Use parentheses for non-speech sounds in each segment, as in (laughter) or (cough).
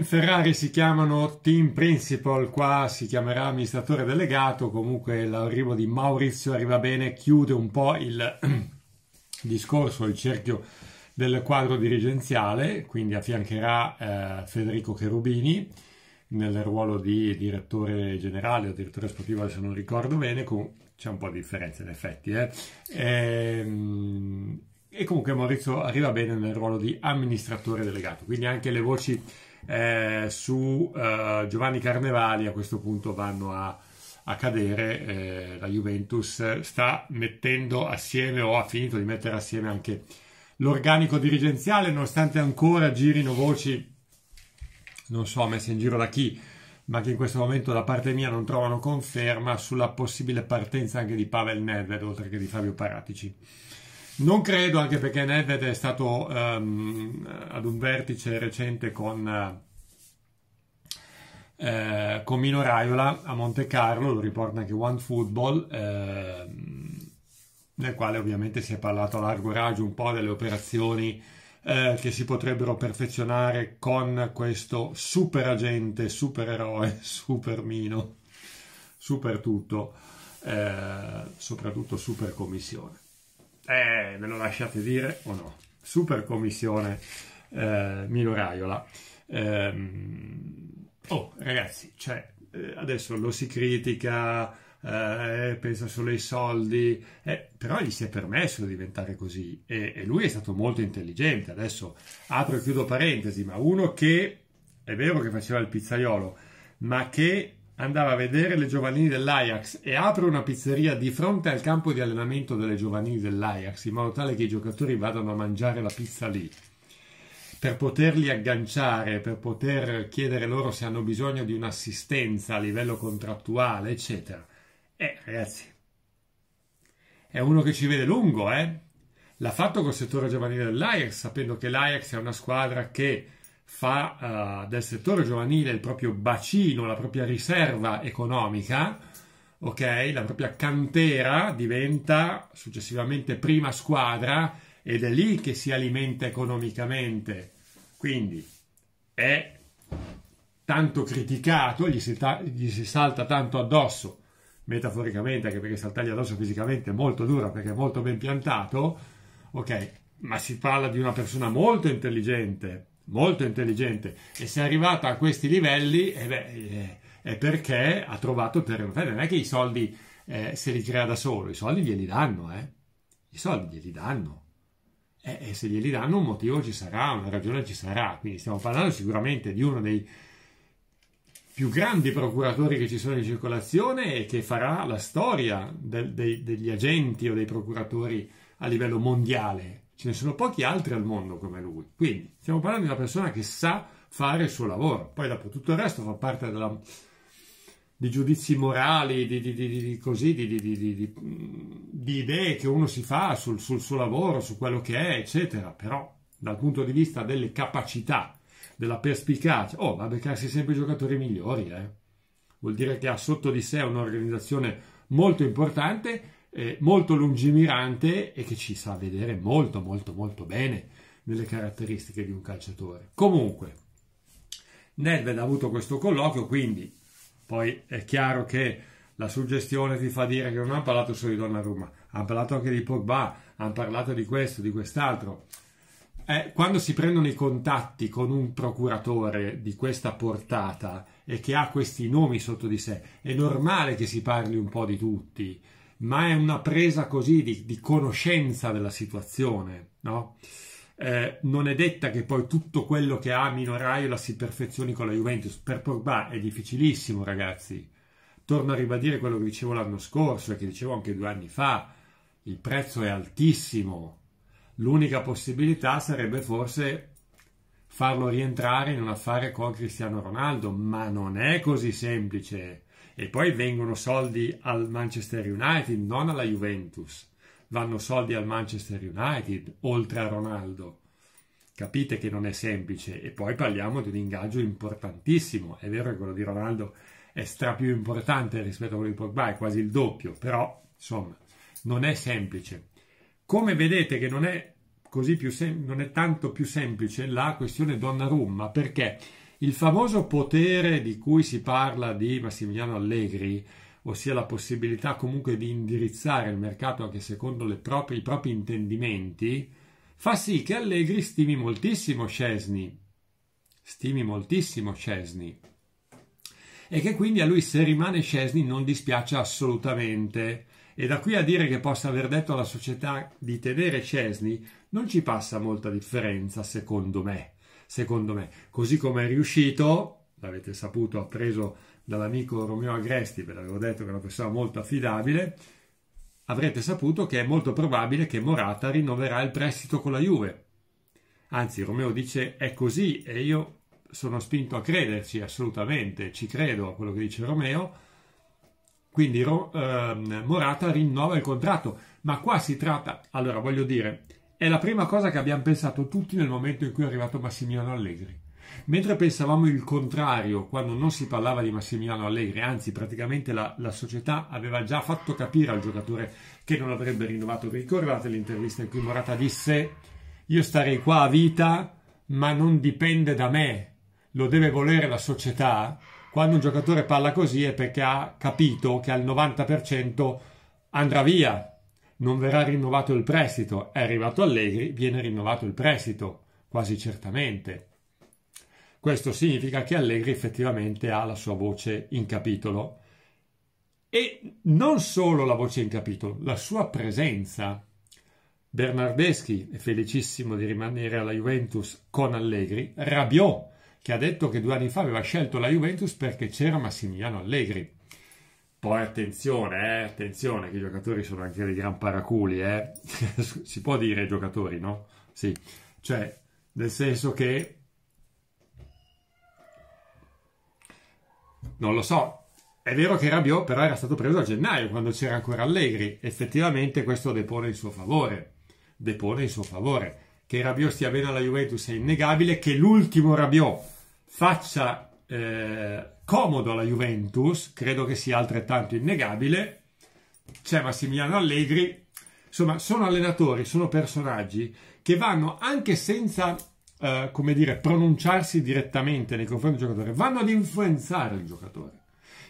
in Ferrari si chiamano team principal, qua si chiamerà amministratore delegato, comunque l'arrivo di Maurizio arriva bene, chiude un po' il (clears throat) discorso, il cerchio del quadro dirigenziale, quindi affiancherà eh, Federico Cherubini nel ruolo di direttore generale o direttore sportivo, se non ricordo bene, con... c'è un po' di differenza in effetti. Eh. E, ehm, e comunque Maurizio arriva bene nel ruolo di amministratore delegato, quindi anche le voci eh, su eh, Giovanni Carnevali a questo punto vanno a, a cadere. Eh, la Juventus sta mettendo assieme o ha finito di mettere assieme anche l'organico dirigenziale, nonostante ancora girino voci, non so, messe in giro da chi, ma che in questo momento da parte mia non trovano conferma sulla possibile partenza anche di Pavel Nedved, oltre che di Fabio Paratici. Non credo, anche perché Nedved è stato um, ad un vertice recente con, eh, con Mino Raiola a Monte Carlo, lo riporta anche One Football, eh, nel quale ovviamente si è parlato a largo raggio un po' delle operazioni eh, che si potrebbero perfezionare con questo super agente, super eroe, (laughs) super Mino, super tutto, eh, soprattutto super commissione. Eh, me lo lasciate dire o no? Super commissione eh, Milo Raiola. Ehm, oh, ragazzi, cioè, eh, adesso lo si critica, eh, pensa solo ai soldi, eh, però gli si è permesso di diventare così e, e, lui è stato molto intelligente. Adesso apro e chiudo parentesi, ma uno che è vero che faceva il pizzaiolo, ma che andava a vedere le giovanili dell'Ajax e apre una pizzeria di fronte al campo di allenamento delle giovanili dell'Ajax in modo tale che i giocatori vadano a mangiare la pizza lì per poterli agganciare, per poter chiedere loro se hanno bisogno di un'assistenza a livello contrattuale, eccetera. Eh, ragazzi, è uno che ci vede lungo, eh? L'ha fatto col settore giovanile dell'Ajax, sapendo che l'Ajax è una squadra che fa uh, del settore giovanile il proprio bacino, la propria riserva economica, ok? La propria cantera diventa successivamente prima squadra ed è lì che si alimenta economicamente. Quindi è tanto criticato, gli si, gli si salta tanto addosso, metaforicamente, anche perché saltargli addosso fisicamente è molto dura perché è molto ben piantato, ok? Ma si parla di una persona molto intelligente, molto intelligente e se è arrivata a questi livelli eh beh, eh, è perché ha trovato il terreno Non è che i soldi eh, se li crea da solo, i soldi glieli danno, eh? i soldi glieli danno. E, e se glieli danno un motivo ci sarà, una ragione ci sarà. Quindi stiamo parlando sicuramente di uno dei più grandi procuratori che ci sono in circolazione e che farà la storia del, dei, degli agenti o dei procuratori a livello mondiale Ce ne sono pochi altri al mondo come lui. Quindi stiamo parlando di una persona che sa fare il suo lavoro. Poi dopo tutto il resto fa parte della, di giudizi morali, di, di, di, così, di, idee che uno si fa sul, sul suo lavoro, su quello che è, eccetera. Però dal punto di vista delle capacità, della perspicacia, oh, va a beccarsi sempre i giocatori migliori, eh. Vuol dire che ha sotto di sé un'organizzazione molto importante eh, molto lungimirante e che ci sa vedere molto molto molto bene nelle caratteristiche di un calciatore. Comunque, Nedved ha avuto questo colloquio, quindi poi è chiaro che la suggestione ti fa dire che non hanno parlato solo di Donnarumma, hanno parlato anche di Pogba, hanno parlato di questo, di quest'altro. Eh, quando si prendono i contatti con un procuratore di questa portata e che ha questi nomi sotto di sé, è normale che si parli un po' di tutti ma è una presa così di, di conoscenza della situazione, no? Eh, non è detta che poi tutto quello che ha Amino la si perfezioni con la Juventus. Per Pogba è difficilissimo, ragazzi. Torno a ribadire quello che dicevo l'anno scorso e che dicevo anche due anni fa. Il prezzo è altissimo. L'unica possibilità sarebbe forse farlo rientrare in un affare con Cristiano Ronaldo, ma non è così semplice. E poi vengono soldi al Manchester United, non alla Juventus. Vanno soldi al Manchester United, oltre a Ronaldo. Capite che non è semplice. E poi parliamo di un ingaggio importantissimo. È vero che quello di Ronaldo è stra più importante rispetto a quello di Pogba, è quasi il doppio, però insomma non è semplice. Come vedete che non è, così più sem- non è tanto più semplice la questione Donnarumma, perché... Il famoso potere di cui si parla di Massimiliano Allegri, ossia la possibilità comunque di indirizzare il mercato anche secondo proprie, i propri intendimenti, fa sì che Allegri stimi moltissimo Cesni. stimi moltissimo Cesni. e che quindi a lui se rimane Cesni non dispiace assolutamente. E da qui a dire che possa aver detto alla società di tenere Cesni non ci passa molta differenza, secondo me secondo me. Così come è riuscito, l'avete saputo, appreso dall'amico Romeo Agresti, ve l'avevo detto che è una persona molto affidabile, avrete saputo che è molto probabile che Morata rinnoverà il prestito con la Juve. Anzi, Romeo dice è così e io sono spinto a crederci assolutamente, ci credo a quello che dice Romeo. Quindi eh, Morata rinnova il contratto, ma qua si tratta, allora voglio dire, è la prima cosa che abbiamo pensato tutti nel momento in cui è arrivato Massimiliano Allegri. Mentre pensavamo il contrario quando non si parlava di Massimiliano Allegri, anzi praticamente la, la società aveva già fatto capire al giocatore che non avrebbe rinnovato. Vi ricordate l'intervista in cui Morata disse io starei qua a vita ma non dipende da me, lo deve volere la società? Quando un giocatore parla così è perché ha capito che al 90% andrà via non verrà rinnovato il prestito, è arrivato Allegri, viene rinnovato il prestito, quasi certamente. Questo significa che Allegri effettivamente ha la sua voce in capitolo. E non solo la voce in capitolo, la sua presenza. Bernardeschi è felicissimo di rimanere alla Juventus con Allegri, Rabiot, che ha detto che due anni fa aveva scelto la Juventus perché c'era Massimiliano Allegri. Poi attenzione, eh, attenzione che i giocatori sono anche dei gran paraculi, eh. (laughs) si può dire giocatori, no? Sì, cioè nel senso che non lo so. È vero che Rabiot però era stato preso a gennaio quando c'era ancora Allegri, effettivamente questo depone in suo favore. Depone in suo favore che Rabiot stia bene alla Juventus è innegabile, che l'ultimo Rabiot faccia eh, comodo alla Juventus, credo che sia altrettanto innegabile. C'è Massimiliano Allegri, insomma, sono allenatori, sono personaggi che vanno anche senza, eh, come dire, pronunciarsi direttamente nei confronti del giocatore, vanno ad influenzare il giocatore.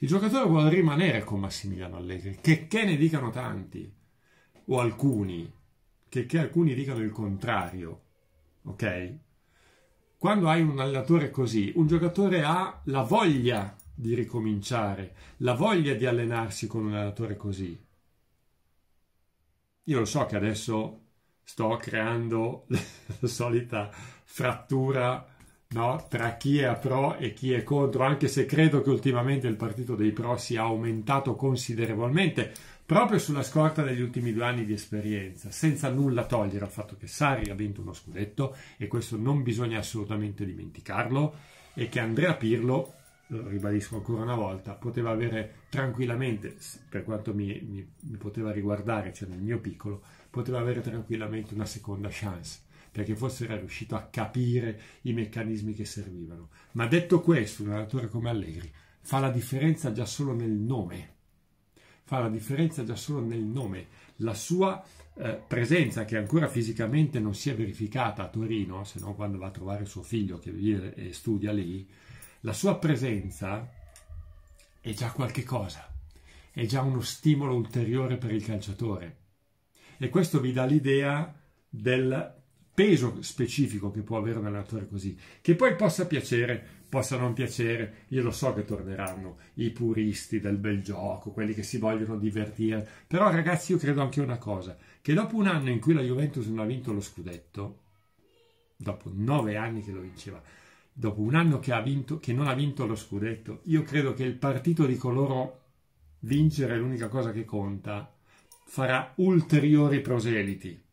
Il giocatore vuole rimanere con Massimiliano Allegri, che, che ne dicano tanti o alcuni, che, che alcuni dicano il contrario, ok? quando hai un allenatore così, un giocatore ha la voglia di ricominciare, la voglia di allenarsi con un allenatore così. Io lo so che adesso sto creando (laughs) la solita frattura no? tra chi è a pro e chi è contro, anche se credo che ultimamente il partito dei pro sia aumentato considerevolmente proprio sulla scorta degli ultimi due anni di esperienza, senza nulla togliere al fatto che Sari ha vinto uno scudetto e questo non bisogna assolutamente dimenticarlo e che Andrea Pirlo lo ribadisco ancora una volta, poteva avere tranquillamente, per quanto mi, mi, mi poteva riguardare, cioè nel mio piccolo, poteva avere tranquillamente una seconda chance perché forse era riuscito a capire i meccanismi che servivano. Ma detto questo, un allenatore come Allegri fa la differenza già solo nel nome, fa la differenza già solo nel nome, la sua eh, presenza che ancora fisicamente non si è verificata a Torino, se no quando va a trovare suo figlio che vive e studia lì, la sua presenza è già qualche cosa, è già uno stimolo ulteriore per il calciatore. E questo vi dà l'idea del peso specifico che può avere un allenatore così, che poi possa piacere, possa non piacere, io lo so che torneranno i puristi del bel gioco, quelli che si vogliono divertire, però ragazzi io credo anche una cosa, che dopo un anno in cui la Juventus non ha vinto lo scudetto, dopo nove anni che lo vinceva, dopo un anno che, vinto, che non ha vinto lo scudetto, io credo che il partito di coloro vincere è l'unica cosa che conta, farà ulteriori proseliti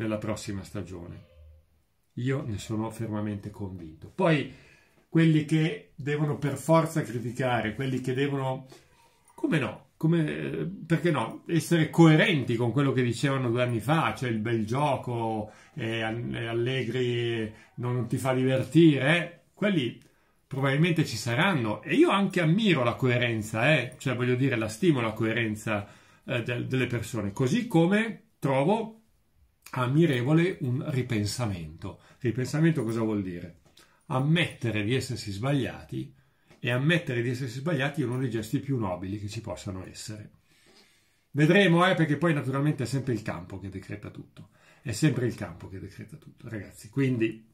nella prossima stagione. Io ne sono fermamente convinto. Poi quelli che devono per forza criticare, quelli che devono, come no, come, eh, perché no, essere coerenti con quello che dicevano due anni fa, cioè il bel gioco, eh, Allegri non ti fa divertire, eh? quelli probabilmente ci saranno e io anche ammiro la coerenza, eh, cioè voglio dire la stimo la coerenza eh, delle persone, così come trovo ammirevole un ripensamento. Ripensamento cosa vuol dire? Ammettere di essersi sbagliati e ammettere di essersi sbagliati è uno dei gesti più nobili che ci possano essere. Vedremo, eh, perché poi naturalmente è sempre il campo che decreta tutto. È sempre il campo che decreta tutto, ragazzi. Quindi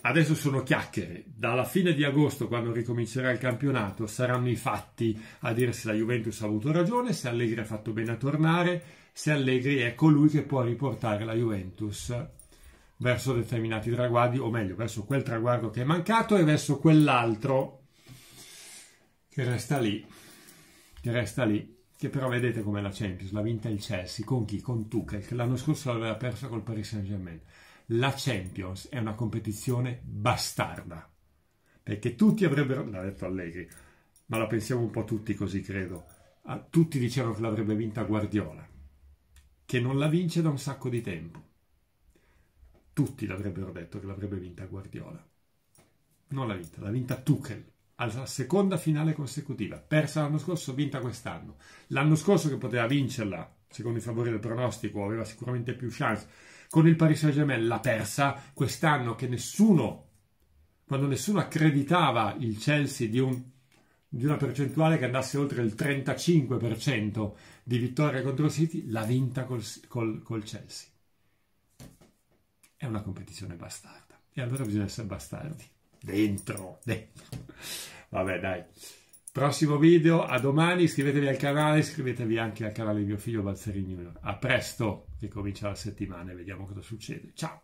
adesso sono chiacchiere. Dalla fine di agosto, quando ricomincerà il campionato, saranno i fatti a dire se la Juventus ha avuto ragione, se Allegri ha fatto bene a tornare, se Allegri è colui ecco, che può riportare la Juventus verso determinati traguardi, o meglio, verso quel traguardo che è mancato e verso quell'altro che resta lì, che resta lì, che però vedete come la Champions, l'ha vinta il Chelsea, con chi? Con Tuchel, che l'anno scorso l'aveva persa col Paris Saint-Germain. La Champions è una competizione bastarda, perché tutti avrebbero, l'ha detto Allegri, ma la pensiamo un po' tutti così, credo, ah, tutti dicevano che l'avrebbe vinta Guardiola che non la vince da un sacco di tempo. Tutti l'avrebbero detto che l'avrebbe vinta Guardiola. Non l'ha vinta, l'ha vinta Tuchel alla seconda finale consecutiva, persa l'anno scorso, vinta quest'anno. L'anno scorso che poteva vincerla, secondo i favori del pronostico, aveva sicuramente più chance. Con il Paris Saint-Germain l'ha persa quest'anno che nessuno, quando nessuno accreditava il Chelsea di un di una percentuale che andasse oltre il 35% di vittoria contro City, l'ha vinta col, col, col Chelsea. È una competizione bastarda. E allora bisogna essere bastardi. Dentro, dentro. Vabbè, dai. Prossimo video, a domani, iscrivetevi al canale, iscrivetevi anche al canale di mio figlio Balzerini A presto, che comincia la settimana e vediamo cosa succede. Ciao!